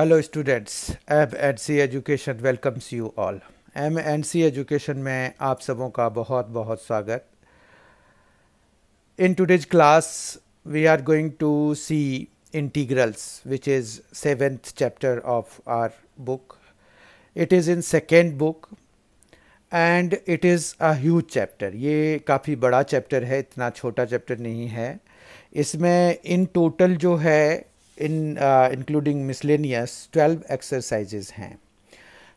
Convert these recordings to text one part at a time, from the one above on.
hello students M and C education welcomes you all M and C education में आप सबों का बहुत बहुत स्वागत in today's class we are going to see integrals which is seventh chapter of our book it is in second book and it is a huge chapter ये काफ़ी बड़ा चैप्टर है इतना छोटा चैप्टर नहीं है इसमें इन टोटल जो है in including miscellaneous twelve exercises हैं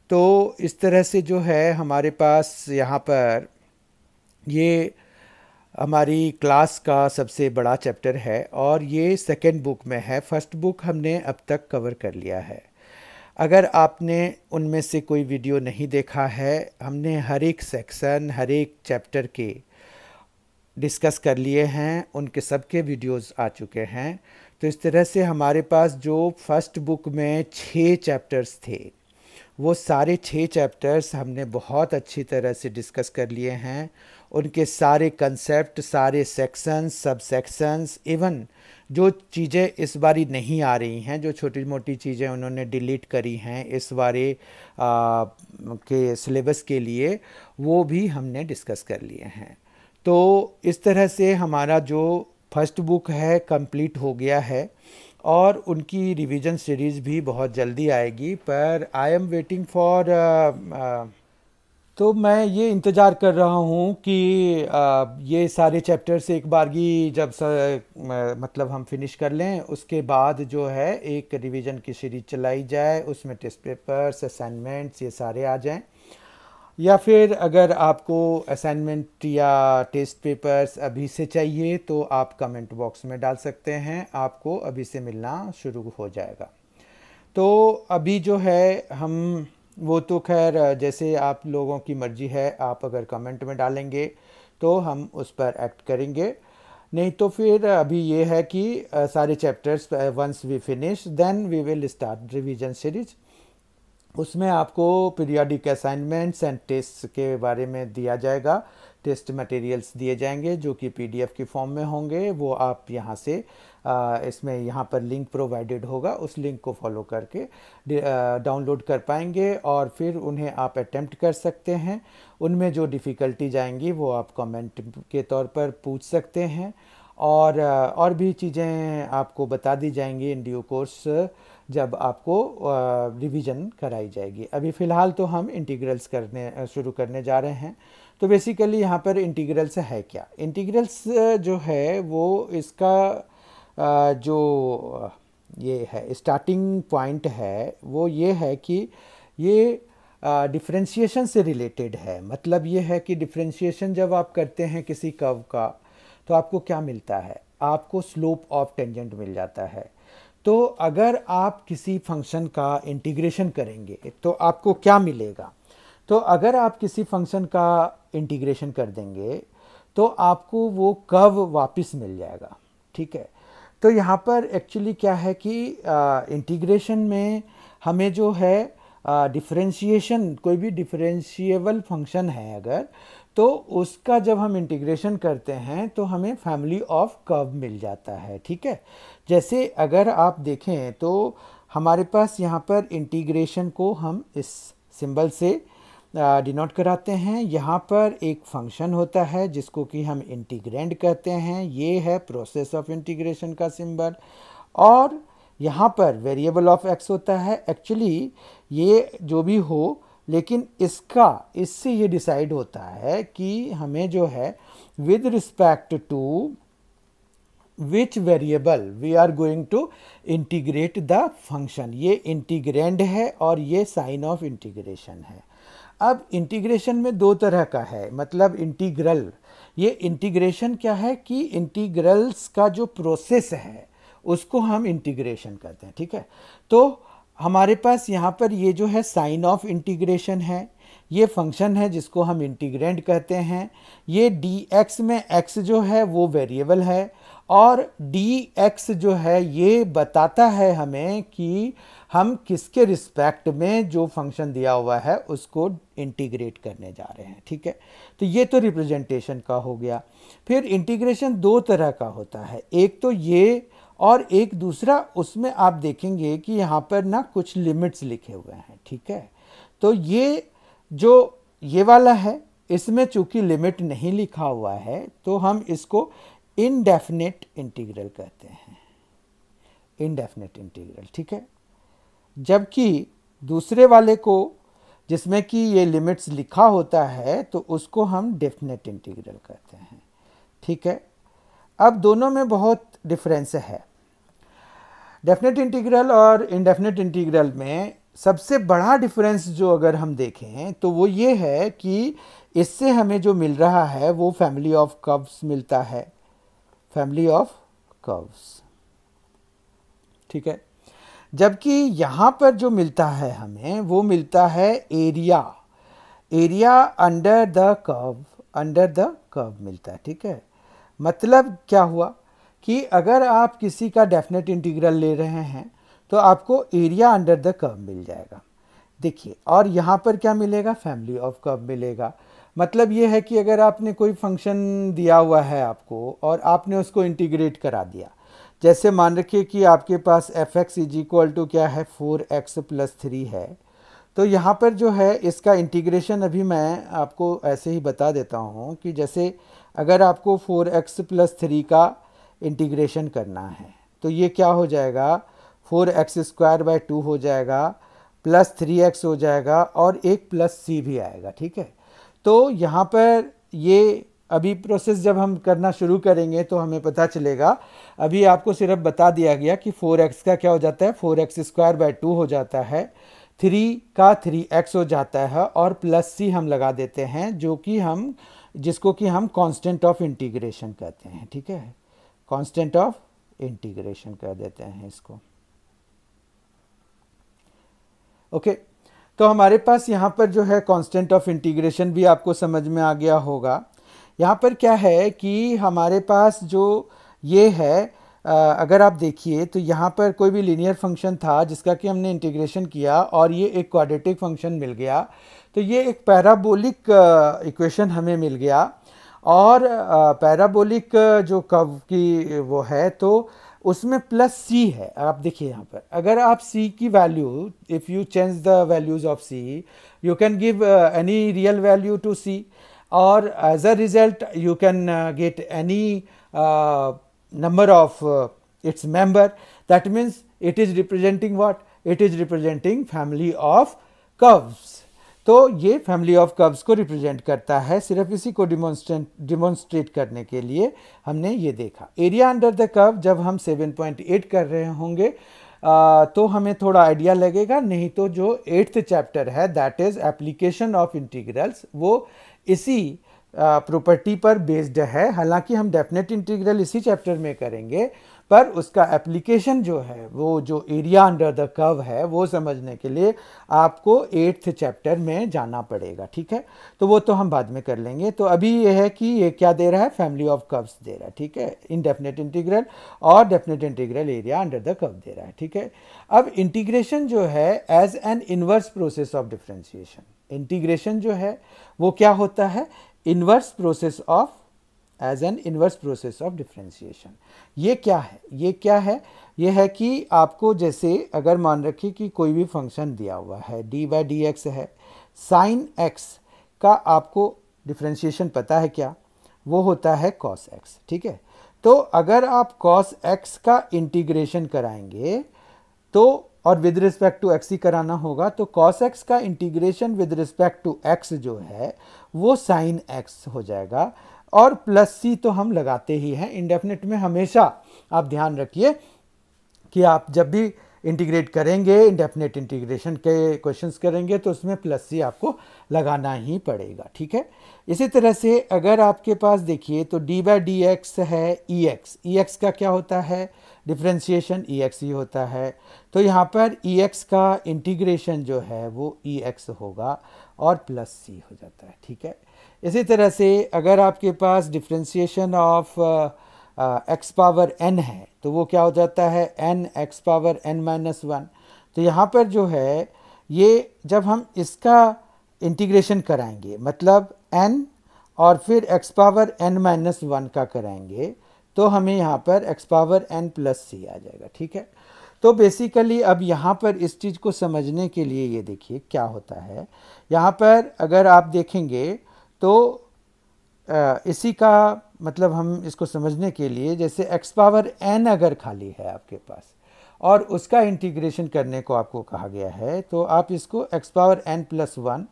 तो इस तरह से जो है हमारे पास यहाँ पर ये हमारी क्लास का सबसे बड़ा चैप्टर है और ये सेकेंड बुक में है फर्स्ट बुक हमने अब तक कवर कर लिया है अगर आपने उनमें से कोई वीडियो नहीं देखा है हमने हर एक सेक्शन हर एक चैप्टर के डिस्कस कर लिए हैं उनके सबके वीडियोस आ चुके हैं तो इस तरह से हमारे पास जो फर्स्ट बुक में छः चैप्टर्स थे वो सारे छः चैप्टर्स हमने बहुत अच्छी तरह से डिस्कस कर लिए हैं उनके सारे कंसेप्ट सारे सेक्शंस सब सेक्शंस इवन जो चीज़ें इस बारी नहीं आ रही हैं जो छोटी मोटी चीज़ें उन्होंने डिलीट करी हैं इस बारे आ, के सिलेबस के लिए वो भी हमने डिस्कस कर लिए हैं तो इस तरह से हमारा जो फर्स्ट बुक है कंप्लीट हो गया है और उनकी रिवीजन सीरीज़ भी बहुत जल्दी आएगी पर आई एम वेटिंग फॉर तो मैं ये इंतज़ार कर रहा हूँ कि आ, uh, ये सारे चैप्टर्स एक बारगी जब स, मतलब हम फिनिश कर लें उसके बाद जो है एक रिवीजन की सीरीज चलाई जाए उसमें टेस्ट पेपर्स असाइनमेंट्स ये सारे आ जाएं या फिर अगर आपको असाइनमेंट या टेस्ट पेपर्स अभी से चाहिए तो आप कमेंट बॉक्स में डाल सकते हैं आपको अभी से मिलना शुरू हो जाएगा तो अभी जो है हम वो तो खैर जैसे आप लोगों की मर्ज़ी है आप अगर कमेंट में डालेंगे तो हम उस पर एक्ट करेंगे नहीं तो फिर अभी ये है कि सारे chapters once we finish then we will start revision series उसमें आपको पीरियाडिक असाइनमेंट्स एंड टेस्ट के बारे में दिया जाएगा टेस्ट मटेरियल्स दिए जाएंगे जो कि पीडीएफ की फॉर्म में होंगे वो आप यहाँ से आ, इसमें यहाँ पर लिंक प्रोवाइडेड होगा उस लिंक को फॉलो करके डाउनलोड कर पाएंगे और फिर उन्हें आप अटैम्प्ट कर सकते हैं उनमें जो डिफ़िकल्टीज आएंगी वो आप कमेंट के तौर पर पूछ सकते हैं और और भी चीज़ें आपको बता दी जाएंगी इन ड्यू कोर्स जब आपको रिवीजन कराई जाएगी अभी फ़िलहाल तो हम इंटीग्रल्स करने शुरू करने जा रहे हैं तो बेसिकली यहाँ पर इंटीग्रल्स है क्या इंटीग्रल्स जो है वो इसका जो ये है स्टार्टिंग पॉइंट है वो ये है कि ये डिफ्रेंशिएशन से रिलेटेड है मतलब ये है कि डिफ्रेंशिएशन जब आप करते हैं किसी कर्व का तो आपको क्या मिलता है आपको स्लोप ऑफ टेंजेंट मिल जाता है तो अगर आप किसी फंक्शन का इंटीग्रेशन करेंगे तो आपको क्या मिलेगा तो अगर आप किसी फंक्शन का इंटीग्रेशन कर देंगे तो आपको वो कव वापस मिल जाएगा ठीक है तो यहाँ पर एक्चुअली क्या है कि इंटीग्रेशन में हमें जो है डिफरेंशिएशन कोई भी डिफरेंशिएबल फंक्शन है अगर तो उसका जब हम इंटीग्रेशन करते हैं तो हमें फैमिली ऑफ कर्व मिल जाता है ठीक है जैसे अगर आप देखें तो हमारे पास यहाँ पर इंटीग्रेशन को हम इस सिंबल से डिनोट कराते हैं यहाँ पर एक फंक्शन होता है जिसको कि हम इंटीग्रेंड कहते हैं ये है प्रोसेस ऑफ इंटीग्रेशन का सिंबल और यहाँ पर वेरिएबल ऑफ एक्स होता है एक्चुअली ये जो भी हो लेकिन इसका इससे ये डिसाइड होता है कि हमें जो है with respect to which variable we are going to integrate the function ये इंटीग्रेंड है और ये साइन ऑफ इंटीग्रेशन है अब इंटीग्रेशन में दो तरह का है मतलब इंटीग्रल ये इंटीग्रेशन क्या है कि इंटीग्रल्स का जो प्रोसेस है उसको हम इंटीग्रेशन कहते हैं ठीक है तो हमारे पास यहाँ पर ये जो है साइन ऑफ इंटीग्रेशन है ये फंक्शन है जिसको हम इंटीग्रेंड कहते हैं ये डी एक्स में एक्स जो है वो वेरिएबल है और डी एक्स जो है ये बताता है हमें कि हम किसके रिस्पेक्ट में जो फंक्शन दिया हुआ है उसको इंटीग्रेट करने जा रहे हैं ठीक है तो ये तो रिप्रेजेंटेशन का हो गया फिर इंटीग्रेशन दो तरह का होता है एक तो ये और एक दूसरा उसमें आप देखेंगे कि यहाँ पर ना कुछ लिमिट्स लिखे हुए हैं ठीक है तो ये जो ये वाला है इसमें चूंकि लिमिट नहीं लिखा हुआ है तो हम इसको इनडेफिनेट इंटीग्रल कहते हैं इनडेफिनेट इंटीग्रल ठीक है जबकि दूसरे वाले को जिसमें कि ये लिमिट्स लिखा होता है तो उसको हम डेफिनेट इंटीग्रल कहते हैं ठीक है अब दोनों में बहुत डिफरेंस है डेफिनेट इंटीग्रल और इनडेफिनेट इंटीग्रल में सबसे बड़ा डिफरेंस जो अगर हम देखें तो वो ये है कि इससे हमें जो मिल रहा है वो फैमिली ऑफ कर्व्स मिलता है फैमिली ऑफ कर्व्स ठीक है जबकि यहाँ पर जो मिलता है हमें वो मिलता है area area under the curve under the curve मिलता है ठीक है मतलब क्या हुआ कि अगर आप किसी का डेफिनेट इंटीग्रल ले रहे हैं तो आपको एरिया अंडर द कर्व मिल जाएगा देखिए और यहाँ पर क्या मिलेगा फैमिली ऑफ कर्व मिलेगा मतलब ये है कि अगर आपने कोई फंक्शन दिया हुआ है आपको और आपने उसको इंटीग्रेट करा दिया जैसे मान रखिए कि आपके पास f x is equal to क्या है फोर एक्स प्लस थ्री है तो यहाँ पर जो है इसका इंटीग्रेशन अभी मैं आपको ऐसे ही बता देता हूँ कि जैसे अगर आपको फोर एक्स प्लस थ्री का इंटीग्रेशन करना है तो ये क्या हो जाएगा four x square by two हो जाएगा प्लस थ्री एक्स हो जाएगा और एक प्लस सी भी आएगा ठीक है तो यहाँ पर ये अभी प्रोसेस जब हम करना शुरू करेंगे तो हमें पता चलेगा अभी आपको सिर्फ बता दिया गया कि फोर एक्स का क्या हो जाता है four x square by two हो जाता है थ्री का थ्री एक्स हो जाता है और प्लस सी हम लगा देते हैं जो कि हम जिसको कि हम कांस्टेंट ऑफ इंटीग्रेशन कहते हैं ठीक है कांस्टेंट ऑफ इंटीग्रेशन कह देते हैं इसको ओके okay, तो हमारे पास यहां पर जो है कांस्टेंट ऑफ इंटीग्रेशन भी आपको समझ में आ गया होगा यहां पर क्या है कि हमारे पास जो ये है अगर आप देखिए तो यहाँ पर कोई भी लीनियर फंक्शन था जिसका कि हमने इंटीग्रेशन किया और ये एक क्वाड्रेटिक फंक्शन मिल गया तो ये एक पैराबोलिक इक्वेशन uh, हमें मिल गया और पैराबोलिक uh, uh, जो कव की वो है तो उसमें प्लस सी है आप देखिए यहाँ पर अगर आप सी की value if you change the values of C you can give any real value to C और as a result you can get any number of its member that means it is representing what it is representing family of curves तो ये family of curves को represent करता है सिर्फ इसी को demonstrate demonstrate करने के लिए हमने ये देखा एरिया अंडर द कर्व जब हम 7.8 कर रहे होंगे तो हमें थोड़ा आइडिया लगेगा नहीं तो जो एट्थ चैप्टर है that is application of integrals वो इसी प्रॉपर्टी पर बेस्ड है हालांकि हम डेफिनेट इंटीग्रल इसी चैप्टर में करेंगे पर उसका एप्लीकेशन जो है वो जो एरिया अंडर द कव है वो समझने के लिए आपको एट्थ चैप्टर में जाना पड़ेगा ठीक है तो वो तो हम बाद में कर लेंगे तो अभी ये है कि ये क्या दे रहा है फैमिली ऑफ कव्स दे रहा है ठीक है इनडेफिनेट इंटीग्रल और definite integral area under the curve दे रहा है ठीक है अब इंटीग्रेशन जो है as an inverse process of differentiation integration जो है वो क्या होता है inverse process of as an inverse process of differentiation ये क्या है ये क्या है ये है कि आपको जैसे अगर मान रखिए कि कोई भी फंक्शन दिया हुआ है डी बाई डी एक्स है साइन एक्स का आपको डिफ्रेंशिएशन पता है क्या वो होता है कॉस एक्स ठीक है तो अगर आप कॉस एक्स का इंटीग्रेशन कराएंगे तो और विद रिस्पेक्ट टू एक्स ही कराना होगा तो कॉस एक्स का integration with respect to x जो है वो साइन एक्स हो जाएगा और प्लस सी तो हम लगाते ही हैं इंडेफिनिट में हमेशा आप ध्यान रखिए कि आप जब भी इंटीग्रेट करेंगे इंडेफिनेट इंटीग्रेशन के क्वेश्चंस करेंगे तो उसमें प्लस सी आपको लगाना ही पड़ेगा ठीक है इसी तरह से अगर आपके पास देखिए तो डी बाई डी एक्स है ई एक्स ई एक्स का क्या होता है डिफ्रेंशिएशन ई एक्स ही होता है तो यहाँ पर ई e एक्स का इंटीग्रेशन जो है वो ई e एक्स होगा और प्लस सी हो जाता है ठीक है इसी तरह से अगर आपके पास differentiation of x power n है तो वो क्या हो जाता है n x power n minus one तो यहाँ पर जो है ये जब हम इसका इंटीग्रेशन कराएंगे मतलब एन और फिर x power n minus one का कराएंगे तो हमें यहाँ पर x power n plus C आ जाएगा ठीक है तो बेसिकली अब यहाँ पर इस चीज़ को समझने के लिए ये देखिए क्या होता है यहाँ पर अगर आप देखेंगे तो इसी का मतलब हम इसको समझने के लिए जैसे एक्स पावर एन अगर खाली है आपके पास और उसका इंटीग्रेशन करने को आपको कहा गया है तो आप इसको x power n plus one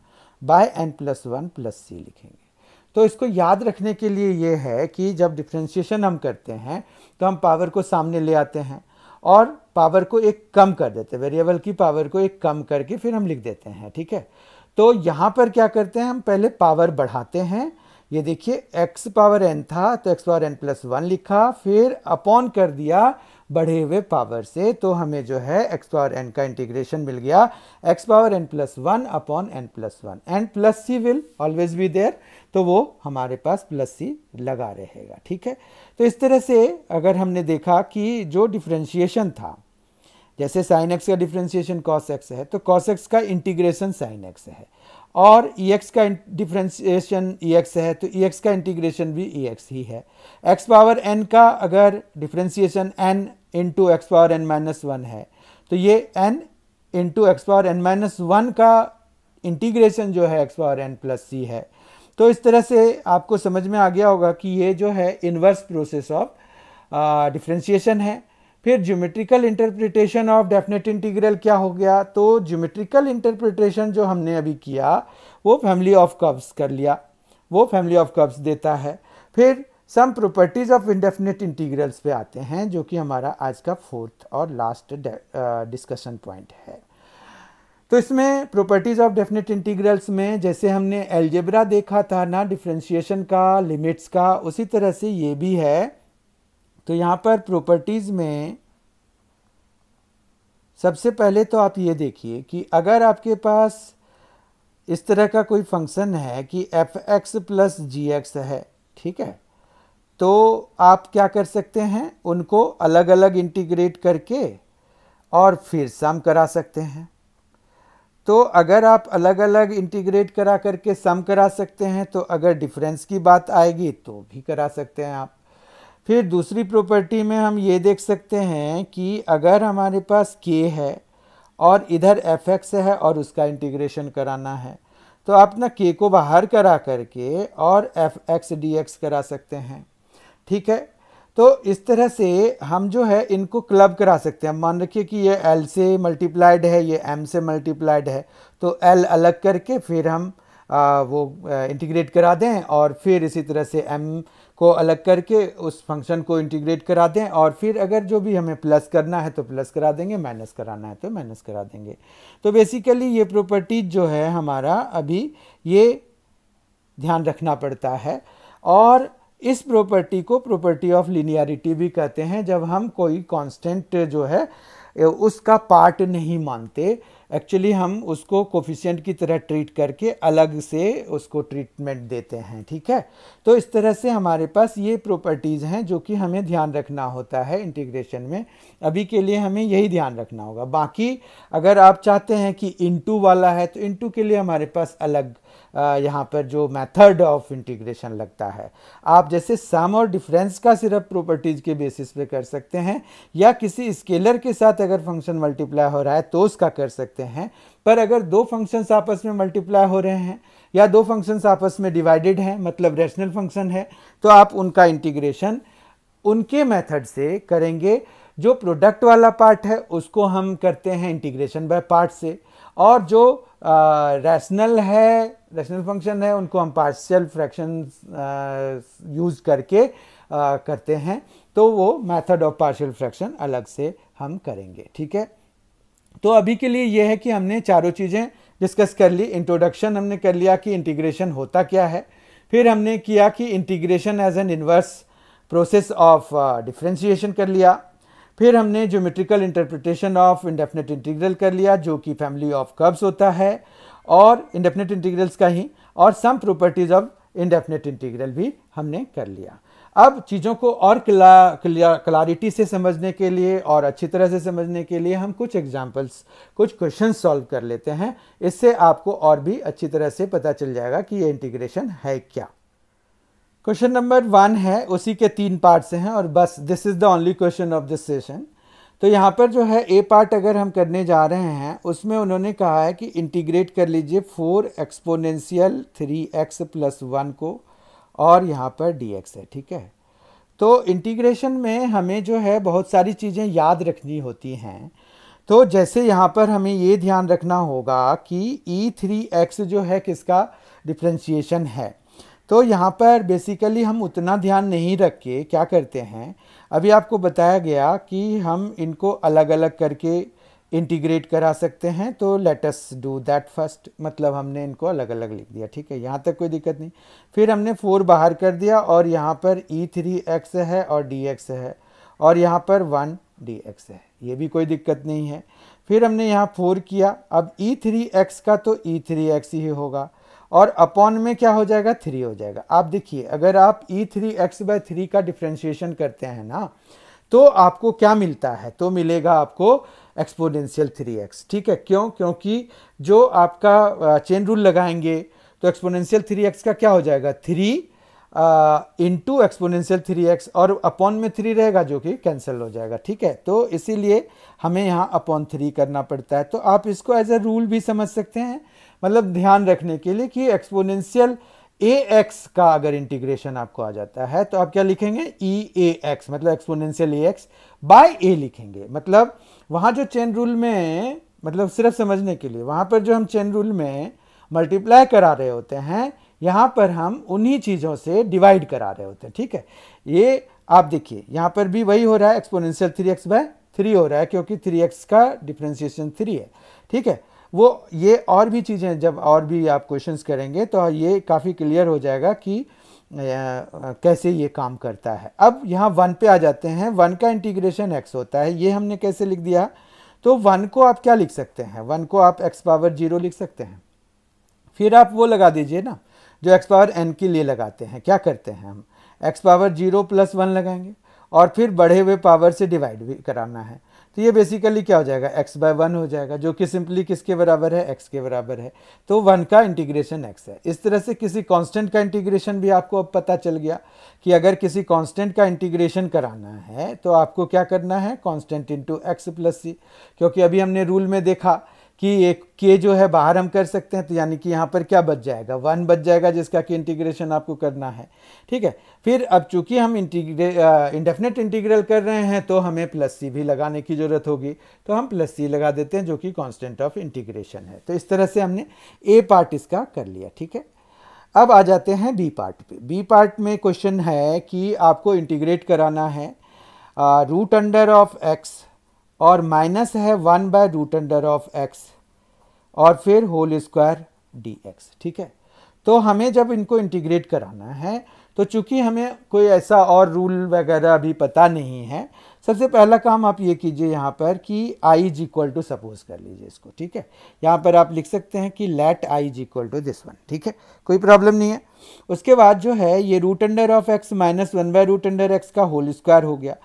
by n plus one plus C लिखेंगे तो इसको याद रखने के लिए ये है कि जब डिफ्रेंशिएशन हम करते हैं तो हम पावर को सामने ले आते हैं और पावर को एक कम कर देते हैं वेरिएबल की पावर को एक कम करके फिर हम लिख देते हैं ठीक है तो यहाँ पर क्या करते हैं हम पहले पावर बढ़ाते हैं ये देखिए x पावर n था तो x power n plus one लिखा फिर अपॉन कर दिया बढ़े हुए पावर से तो हमें जो है x पावर n का इंटीग्रेशन मिल गया x power n plus one upon n plus one n plus C will always be there तो वो हमारे पास प्लस सी लगा रहेगा ठीक है तो इस तरह से अगर हमने देखा कि जो डिफ्रेंशिएशन था जैसे साइन एक्स का डिफ्रेंशिएशन कॉस एक्स है तो कॉस एक्स का इंटीग्रेशन साइन एक्स है और ई e एक्स का डिफ्रेंशिएशन ई एक्स है तो ई e एक्स का इंटीग्रेशन भी ई e एक्स ही है एक्स पावर एन का अगर differentiation n into x power n minus one है तो ये n into x power n minus one का इंटीग्रेशन जो है x power n plus C है तो इस तरह से आपको समझ में आ गया होगा कि ये जो है इनवर्स प्रोसेस ऑफ डिफ्रेंशिएशन है फिर geometrical interpretation of definite integral क्या हो गया तो ज्योमेट्रिकल इंटरप्रिटेशन जो हमने अभी किया वो फैमिली ऑफ कर्व्स कर लिया वो फैमिली ऑफ कर्व्स देता है फिर some properties of indefinite integrals पे आते हैं जो कि हमारा आज का फोर्थ और लास्ट डिस्कशन पॉइंट है तो इसमें प्रॉपर्टीज़ ऑफ डेफिनेट इंटीग्रल्स में जैसे हमने एल्जेब्रा देखा था ना डिफ्रेंशिएशन का लिमिट्स का उसी तरह से ये भी है तो यहाँ पर प्रॉपर्टीज़ में सबसे पहले तो आप ये देखिए कि अगर आपके पास इस तरह का कोई फंक्शन है कि f x plus g x है ठीक है तो आप क्या कर सकते हैं उनको अलग अलग इंटीग्रेट करके और फिर सम करा सकते हैं तो अगर आप अलग अलग इंटीग्रेट करा करके सम करा सकते हैं तो अगर डिफरेंस की बात आएगी तो भी करा सकते हैं आप फिर दूसरी प्रॉपर्टी में हम ये देख सकते हैं कि अगर हमारे पास k है और इधर एफ एक्स है और उसका इंटीग्रेशन कराना है तो आप ना के को बाहर करा करके और एफ एक्स डी एक्स करा सकते हैं ठीक है तो इस तरह से हम जो है इनको क्लब करा सकते हैं मान रखिए कि ये एल से मल्टीप्लाइड है ये एम से मल्टीप्लाइड है तो एल अलग करके फिर हम आ, वो इंटीग्रेट करा दें और फिर इसी तरह से एम को अलग करके उस फंक्शन को इंटीग्रेट करा दें और फिर अगर जो भी हमें प्लस करना है तो प्लस करा देंगे माइनस कराना है तो माइनस करा देंगे तो बेसिकली ये प्रॉपर्टीज जो है हमारा अभी ये ध्यान रखना पड़ता है और इस प्रॉपर्टी को प्रॉपर्टी ऑफ लिनियरिटी भी कहते हैं जब हम कोई कांस्टेंट जो है उसका पार्ट नहीं मानते एक्चुअली हम उसको कोफिशियंट की तरह ट्रीट करके अलग से उसको ट्रीटमेंट देते हैं ठीक है तो इस तरह से हमारे पास ये प्रॉपर्टीज़ हैं जो कि हमें ध्यान रखना होता है इंटीग्रेशन में अभी के लिए हमें यही ध्यान रखना होगा बाकी अगर आप चाहते हैं कि इंटू वाला है तो इनटू के लिए हमारे पास अलग यहाँ पर जो मेथड ऑफ इंटीग्रेशन लगता है आप जैसे सम और डिफरेंस का सिर्फ प्रॉपर्टीज़ के बेसिस पे कर सकते हैं या किसी स्केलर के साथ अगर फंक्शन मल्टीप्लाई हो रहा है तो उसका कर सकते हैं पर अगर दो फंक्शंस आपस में मल्टीप्लाई हो रहे हैं या दो फंक्शंस आपस में डिवाइडेड हैं मतलब रेशनल फंक्शन है तो आप उनका इंटीग्रेशन उनके मेथड से करेंगे जो प्रोडक्ट वाला पार्ट है उसको हम करते हैं इंटीग्रेशन बाय पार्ट से और जो रैशनल है रैशनल फंक्शन है उनको हम पार्शियल फ्रैक्शन यूज करके आ, करते हैं तो वो मेथड ऑफ पार्शियल फ्रैक्शन अलग से हम करेंगे ठीक है तो अभी के लिए ये है कि हमने चारों चीज़ें डिस्कस कर ली इंट्रोडक्शन हमने कर लिया कि इंटीग्रेशन होता क्या है फिर हमने किया कि integration as an inverse process of differentiation कर लिया फिर हमने geometrical interpretation of indefinite integral कर लिया जो कि फैमिली ऑफ कर्व्स होता है और इंडेफिनेट इंटीग्रल्स का ही और some properties of indefinite integral भी हमने कर लिया अब चीज़ों को और क्ला, क्लारिटी से समझने के लिए और अच्छी तरह से समझने के लिए हम कुछ एग्जाम्पल्स कुछ क्वेश्चन सॉल्व कर लेते हैं इससे आपको और भी अच्छी तरह से पता चल जाएगा कि ये इंटीग्रेशन है क्या क्वेश्चन नंबर वन है उसी के तीन पार्ट्स हैं और बस this is the only question of this session तो यहाँ पर जो है ए पार्ट अगर हम करने जा रहे हैं उसमें उन्होंने कहा है कि इंटीग्रेट कर लीजिए four exponential three x plus one को और यहाँ पर डी एक्स है ठीक है तो इंटीग्रेशन में हमें जो है बहुत सारी चीज़ें याद रखनी होती हैं तो जैसे यहाँ पर हमें ये ध्यान रखना होगा कि ई थ्री एक्स जो है किसका डिफ्रेंशिएशन है तो यहाँ पर बेसिकली हम उतना ध्यान नहीं रख के क्या करते हैं अभी आपको बताया गया कि हम इनको अलग अलग करके इंटीग्रेट करा सकते हैं तो लेटस डू दैट फर्स्ट मतलब हमने इनको अलग अलग लिख दिया ठीक है यहाँ तक कोई दिक्कत नहीं फिर हमने फोर बाहर कर दिया और यहाँ पर ई थ्री एक्स है और डी एक्स है और यहाँ पर वन डी एक्स है ये भी कोई दिक्कत नहीं है फिर हमने यहाँ फोर किया अब ई थ्री एक्स का तो ई थ्री एक्स ही होगा और अपॉन में क्या हो जाएगा थ्री हो जाएगा आप देखिए अगर आप e three x by three का डिफ्रेंशिएशन करते हैं ना तो आपको क्या मिलता है तो मिलेगा आपको एक्सपोनेंशियल थ्री एक्स ठीक है क्यों क्योंकि जो आपका चेन रूल लगाएंगे तो एक्सपोनेंशियल थ्री एक्स का क्या हो जाएगा three into exponential three x और अपॉन में थ्री रहेगा जो कि कैंसिल हो जाएगा ठीक है तो इसीलिए हमें यहाँ अपॉन थ्री करना पड़ता है तो आप इसको एज ए रूल भी समझ सकते हैं मतलब ध्यान रखने के लिए कि एक्सपोनेंशियल ए एक्स का अगर इंटीग्रेशन आपको आ जाता है तो आप क्या लिखेंगे ई ए एक्स मतलब exponential a x by a लिखेंगे मतलब वहाँ जो चेन रूल में मतलब सिर्फ समझने के लिए वहाँ पर जो हम चेन रूल में मल्टीप्लाई करा रहे होते हैं यहाँ पर हम उन्हीं चीज़ों से डिवाइड करा रहे होते हैं ठीक है ये आप देखिए यहाँ पर भी वही हो रहा है exponential three x by three हो रहा है क्योंकि थ्री एक्स का डिफ्रेंसिएशन थ्री है ठीक है वो ये और भी चीज़ें जब और भी आप क्वेश्चन करेंगे तो ये काफ़ी क्लियर हो जाएगा कि कैसे ये काम करता है अब यहाँ वन पे आ जाते हैं वन का इंटीग्रेशन एक्स होता है ये हमने कैसे लिख दिया तो वन को आप क्या लिख सकते हैं वन को आप एक्स पावर जीरो लिख सकते हैं फिर आप वो लगा दीजिए ना जो एक्स पावर एन के लिए लगाते हैं क्या करते हैं हम x power zero plus one लगाएंगे और फिर बढ़े हुए पावर से डिवाइड भी कराना है तो ये बेसिकली क्या हो जाएगा x बाय वन हो जाएगा जो कि सिंपली किसके बराबर है x के बराबर है तो वन का इंटीग्रेशन x है इस तरह से किसी कांस्टेंट का इंटीग्रेशन भी आपको अब पता चल गया कि अगर किसी कांस्टेंट का इंटीग्रेशन कराना है तो आपको क्या करना है constant into x plus C क्योंकि अभी हमने रूल में देखा कि एक के जो है बाहर हम कर सकते हैं तो यानी कि यहाँ पर क्या बच जाएगा वन बच जाएगा जिसका कि इंटीग्रेशन आपको करना है ठीक है फिर अब चूंकि हम इंटीग्रे इंडेफिनेट इंटीग्रल कर रहे हैं तो हमें प्लस सी भी लगाने की ज़रूरत होगी तो हम प्लस सी लगा देते हैं जो कि कांस्टेंट ऑफ इंटीग्रेशन है तो इस तरह से हमने ए पार्ट इसका कर लिया ठीक है अब आ जाते हैं बी पार्ट पे बी पार्ट में क्वेश्चन है कि आपको इंटीग्रेट कराना है रूट अंडर ऑफ एक्स और माइनस है one by root under of x और फिर होल स्क्वायर डी एक्स ठीक है तो हमें जब इनको इंटीग्रेट कराना है तो चूंकि हमें कोई ऐसा और रूल वगैरह अभी पता नहीं है सबसे पहला काम आप ये कीजिए यहाँ पर कि I is equal to suppose कर लीजिए इसको ठीक है यहाँ पर आप लिख सकते हैं कि let I is equal to this one ठीक है कोई प्रॉब्लम नहीं है उसके बाद जो है ये root under of x minus one by root under x का होल स्क्वायर हो गया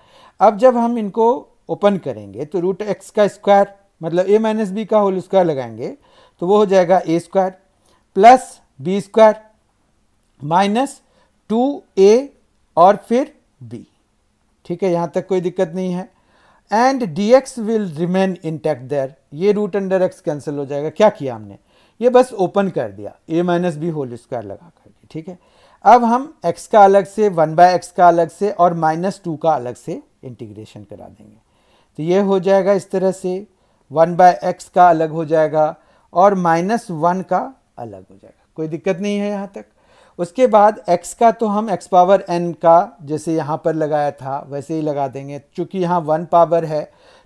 अब जब हम इनको ओपन करेंगे तो रूट एक्स का स्क्वायर मतलब ए माइनस बी का होल स्क्वायर लगाएंगे तो वो हो जाएगा a square plus b square minus two a और फिर बी ठीक है यहाँ तक कोई दिक्कत नहीं है and d x will remain intact there ये रूट अंडर एक्स कैंसिल हो जाएगा क्या किया हमने ये बस ओपन कर दिया a minus b whole square लगा करके ठीक है अब हम x का अलग से वन बाय एक्स का अलग से और माइनस टू का अलग से इंटीग्रेशन करा देंगे तो ये हो जाएगा इस तरह से वन बाय एक्स का अलग हो जाएगा और माइनस वन का अलग हो जाएगा कोई दिक्कत नहीं है यहाँ तक उसके बाद x का तो हम x पावर n का जैसे यहाँ पर लगाया था वैसे ही लगा देंगे चूँकि यहाँ वन पावर है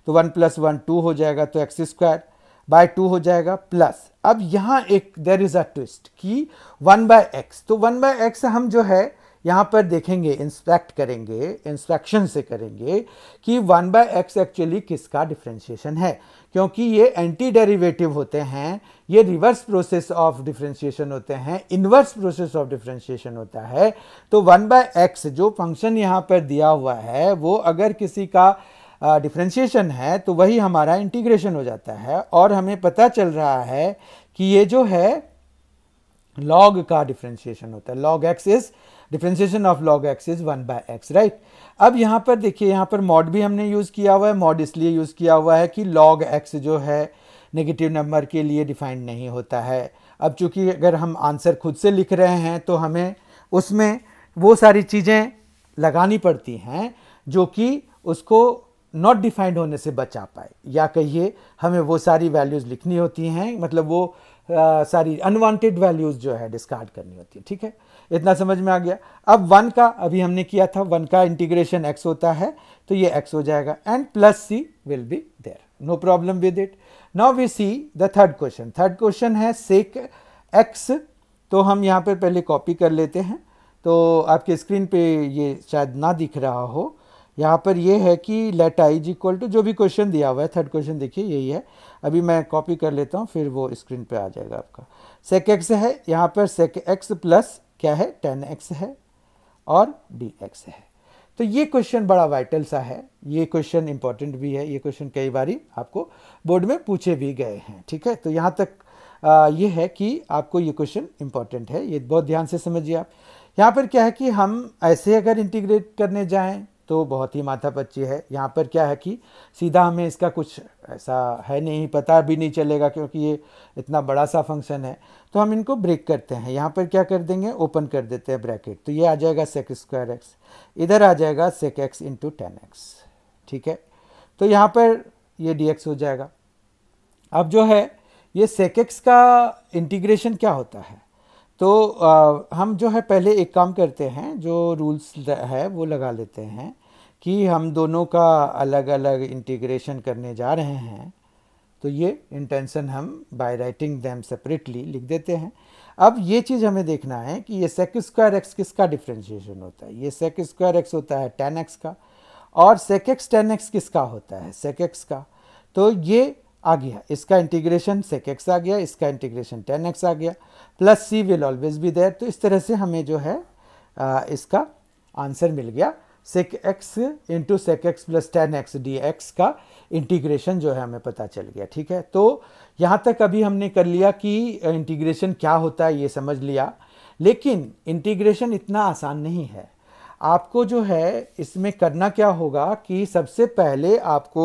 तो वन प्लस वन टू हो जाएगा तो एक्स स्क्वायर बाय टू हो जाएगा प्लस अब यहाँ एक देर इज़ अ ट्विस्ट कि वन बाय एक्स तो वन बाय एक्स हम जो है यहाँ पर देखेंगे इंस्पेक्ट करेंगे इंस्पेक्शन से करेंगे कि वन बाय एक्स एक्चुअली किसका डिफ्रेंशिएशन है क्योंकि ये एंटी डेरिवेटिव होते हैं ये रिवर्स प्रोसेस ऑफ डिफ्रेंशिएशन होते हैं इनवर्स प्रोसेस ऑफ डिफ्रेंशिएशन होता है तो वन बाय एक्स जो फंक्शन यहाँ पर दिया हुआ है वो अगर किसी का डिफ्रेंशिएशन uh, है तो वही हमारा इंटीग्रेशन हो जाता है और हमें पता चल रहा है कि ये जो है लॉग का डिफ्रेंशिएशन होता है log x is differentiation of log x is one by x right अब यहाँ पर देखिए यहाँ पर मॉड भी हमने यूज़ किया हुआ है मॉड इसलिए यूज़ किया हुआ है कि लॉग एक्स जो है नेगेटिव नंबर के लिए डिफाइंड नहीं होता है अब चूंकि अगर हम आंसर खुद से लिख रहे हैं तो हमें उसमें वो सारी चीज़ें लगानी पड़ती हैं जो कि उसको नॉट डिफाइंड होने से बचा पाए या कहिए हमें वो सारी वैल्यूज़ लिखनी होती हैं मतलब वो आ, सारी अनवांटेड वैल्यूज़ जो है डिस्कार्ड करनी होती है ठीक है इतना समझ में आ गया अब वन का अभी हमने किया था वन का इंटीग्रेशन एक्स होता है तो ये एक्स हो जाएगा and plus C will be there no problem with it now we see the third question third question है सेक एक्स तो हम यहाँ पर पहले कॉपी कर लेते हैं तो आपके स्क्रीन पे ये शायद ना दिख रहा हो यहाँ पर ये है कि let I is equal to जो भी क्वेश्चन दिया हुआ है थर्ड क्वेश्चन देखिए यही है अभी मैं कॉपी कर लेता हूँ फिर वो स्क्रीन पे आ जाएगा आपका सेक एक्स है यहाँ पर सेक एक्स प्लस क्या है टेन एक्स है और डी एक्स है तो ये क्वेश्चन बड़ा वाइटल सा है ये क्वेश्चन इंपॉर्टेंट भी है ये क्वेश्चन कई बार आपको बोर्ड में पूछे भी गए हैं ठीक है तो यहाँ तक आ, ये है कि आपको ये क्वेश्चन इंपॉर्टेंट है ये बहुत ध्यान से समझिए आप यहाँ पर क्या है कि हम ऐसे अगर इंटीग्रेट करने जाएँ तो बहुत ही माथा पच्ची है यहाँ पर क्या है कि सीधा हमें इसका कुछ ऐसा है नहीं पता भी नहीं चलेगा क्योंकि ये इतना बड़ा सा फंक्शन है तो हम इनको ब्रेक करते हैं यहाँ पर क्या कर देंगे ओपन कर देते हैं ब्रैकेट तो ये आ जाएगा सेक स्क्वायर एक्स इधर आ जाएगा sec x into tan x ठीक है तो यहाँ पर ये डी एक्स हो जाएगा अब जो है ये सेक एक्स का इंटीग्रेशन क्या होता है तो आ, हम जो है पहले एक काम करते हैं जो रूल्स है वो लगा लेते हैं कि हम दोनों का अलग अलग इंटीग्रेशन करने जा रहे हैं तो ये इंटेंशन हम बाय राइटिंग दैम सेपरेटली लिख देते हैं अब ये चीज़ हमें देखना है कि ये सेक स्क्वायर एक्स किसका डिफ्रेंशिएशन होता है ये सेक स्क्वायर एक्स होता है टेन एक्स का और सेक एक्स टेन एक्स किसका होता है सेक एक्स का तो ये आ गया इसका इंटीग्रेशन सेक एक्स आ गया इसका इंटीग्रेशन टेन एक्स आ गया plus C will always be there तो इस तरह से हमें जो है आ, इसका आंसर मिल गया sec x into sec x plus ten x d x का इंटीग्रेशन जो है हमें पता चल गया ठीक है तो यहाँ तक अभी हमने कर लिया कि इंटीग्रेशन क्या होता है ये समझ लिया लेकिन इंटीग्रेशन इतना आसान नहीं है आपको जो है इसमें करना क्या होगा कि सबसे पहले आपको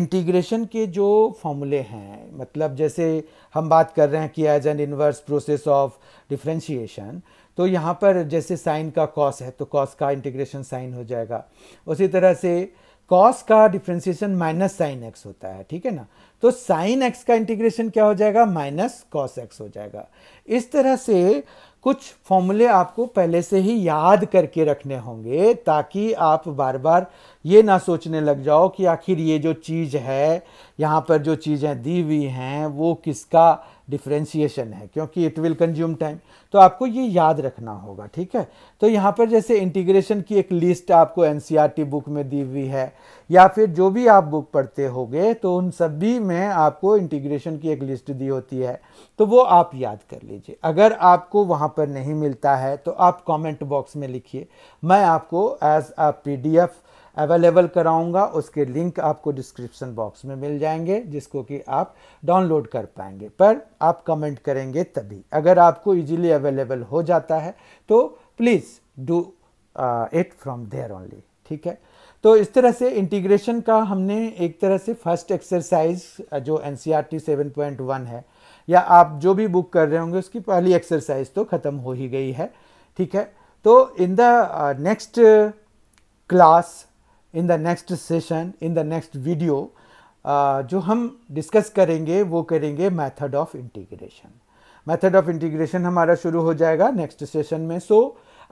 इंटीग्रेशन के जो फॉर्मूले हैं मतलब जैसे हम बात कर रहे हैं कि as an inverse process of differentiation तो यहाँ पर जैसे साइन का कॉस है तो कॉस का इंटीग्रेशन साइन हो जाएगा उसी तरह से कॉस का डिफ्रेंसिएशन माइनस साइन एक्स होता है ठीक है ना तो साइन एक्स का इंटीग्रेशन क्या हो जाएगा माइनस कॉस एक्स हो जाएगा इस तरह से कुछ फॉर्मूले आपको पहले से ही याद करके रखने होंगे ताकि आप बार बार ये ना सोचने लग जाओ कि आखिर ये जो चीज़ है यहाँ पर जो चीज़ें दी हुई हैं वो किसका डिफ्रेंशिएशन है क्योंकि इट विल कंज्यूम टाइम तो आपको ये याद रखना होगा ठीक है तो यहाँ पर जैसे इंटीग्रेशन की एक लिस्ट आपको एन बुक e में दी हुई है या फिर जो भी आप बुक पढ़ते होगे तो उन सभी में आपको इंटीग्रेशन की एक लिस्ट दी होती है तो वो आप याद कर लीजिए अगर आपको वहाँ पर नहीं मिलता है तो आप कमेंट बॉक्स में लिखिए मैं आपको एज अ एफ अवेलेबल कराऊंगा उसके लिंक आपको डिस्क्रिप्शन बॉक्स में मिल जाएंगे जिसको कि आप डाउनलोड कर पाएंगे पर आप कमेंट करेंगे तभी अगर आपको इजीली अवेलेबल हो जाता है तो please do it from there only ठीक है तो इस तरह से इंटीग्रेशन का हमने एक तरह से फर्स्ट एक्सरसाइज uh, जो N C R T seven point one है या आप जो भी बुक कर रहे होंगे उसकी पहली एक्सरसाइज तो ख़त्म हो ही गई है ठीक है तो in the next class in the next session in the next video जो हम डिस्कस करेंगे वो करेंगे method of integration method of integration हमारा शुरू हो जाएगा नेक्स्ट सेशन में so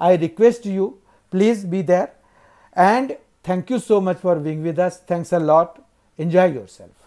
I request you please be there and thank you so much for being with us thanks a lot your self